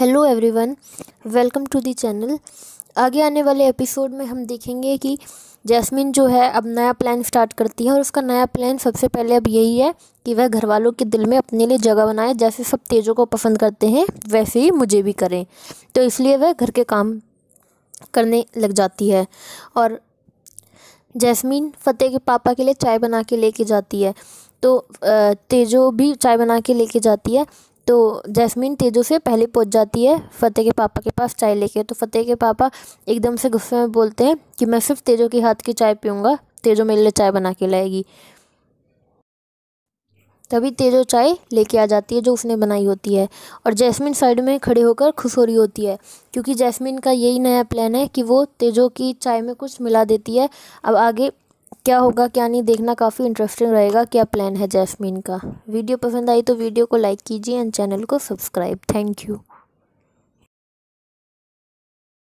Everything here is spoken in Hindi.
hello everyone welcome to the channel आगे आने वाले एपिसोड में हम देखेंगे कि जैस्मिन जो है अब नया प्लान स्टार्ट करती है और उसका नया प्लान सबसे पहले अब यही है कि वह घर वालों के दिल में अपने लिए जगह बनाए जैसे सब तेजों को पसंद करते हैं वैसे ही मुझे भी करें तो इसलिए वह घर के काम करने लग जाती है और जैस्मिन फ़तेह के पापा के लिए चाय बना के लेके जाती है तो तेजो भी चाय बना के लेके जाती है तो जैस्मिन तेजो से पहले पहुंच जाती है फ़तेह के पापा के पास चाय लेके तो फ़तेह के पापा एकदम से गुस्से में बोलते हैं कि मैं सिर्फ तेजो के हाथ की चाय पीऊँगा तेजो मेरे लिए चाय बना के लाएगी तभी तेजो चाय लेके आ जाती है जो उसने बनाई होती है और जैस्मिन साइड में खड़े होकर खुश हो रही होती है क्योंकि जैस्मिन का यही नया प्लान है कि वो तेजो की चाय में कुछ मिला देती है अब आगे क्या होगा क्या नहीं देखना काफ़ी इंटरेस्टिंग रहेगा क्या प्लान है जैस्मिन का वीडियो पसंद आई तो वीडियो को लाइक कीजिए एंड चैनल को सब्सक्राइब थैंक यू